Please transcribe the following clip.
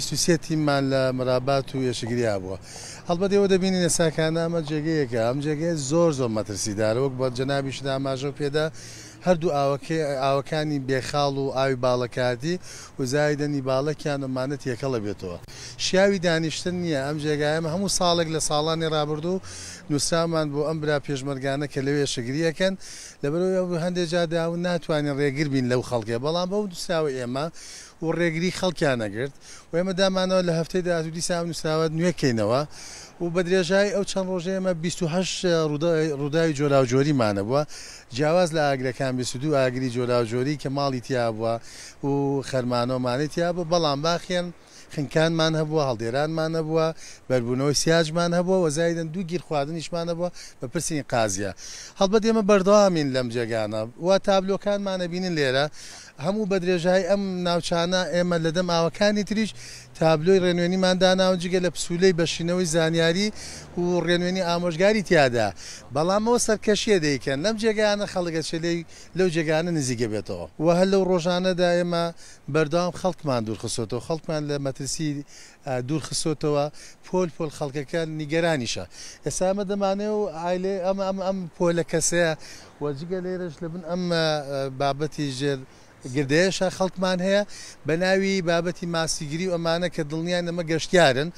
سوسیە تیممان لە مرابات و یێشگریا بووە هەڵبەت ئێوە دەبینی نەساکانە ئەمە جێگەیەکە ئەم جێگەیە زۆر زۆر مەترسیدارەوەک بە جەنابیشدا ئاماژە و پێدا هەردوو ئاوەکانی بێخاڵ و ئاوی باڵەکاتی وزایدەنی باڵەکیان ئەمانەت یەکەڵە بێتەوە شیاوی دانیشتن نییە ئەم جێگایمە هەموو ساڵێک لە ساڵانی ڕابردو نووسامان بۆ ئەم برا پێشمەرگانە کە لەوێ شگریەکەن لەبەرەوە هەندێک جاداون ناتوانین ڕێگر بین لەو خەڵکێ بەڵام بەو دوساوە ئێمە و ڕێگری خەڵکیانەگرت و ئێمە دامانەوە لە هەفتەی دااتودی سام نووسراوات نوێکەینەوە و بە درێژای ئەو چەند ڕۆژەیەمە 28 ڕووداوی جۆلاوجۆریمانە بووە جیاواز لە ئاگرەکان 22 ئاگری جۆلاوجۆری کە ماڵی تیا بووە و خەرمانۆمانێت یا بوو بەڵام باخیان خنکانمان هەبووە هەڵدێرانمان هەبووە بەربوونەوەی سیاجمان هەبووە وەزایدن دوو گیر خواردنیشمان هەبووە بە پرسنی قازیە هەڵبەت ئێمە بەردەوامین لەم جێگانە وا تابلۆکانمانە بینن لێرە هەموو بە درێژای ئەم ناوچانە ئێمە لەدەم ئاوەکانی تریش تابلۆی ڕێنوێنیمان داناون جگە لە پسولەی بەشینەوەی زانیاری و ڕێنوێنی ئامۆژگاری تیادا بەڵامەوە سەرکەشیە دەیکەن لەم جێگانە خەڵگە چلەی لەو جێگانە نزیگە بێتەوە و هەر لەو ڕۆژانەدا ئێمە بەردام خەڵکمان دوور خستەوە خەڵکمان لە مەترسی دوور خستۆتەوە پۆل پۆل خەڵکەکە نیگەرانیشە ئێستا ئەمە دەمانێ و ئایلێ ئەمە ئەم ئەم پۆلە کەسەیە وەجگە لێرەش لە بن ئەم بابەتی ژێر گردەیەشە خەڵکمان هەیە بە ناوی بابەتی ماسیگیری ئەمانە کە دڵنیان ئەمە گەشتیارن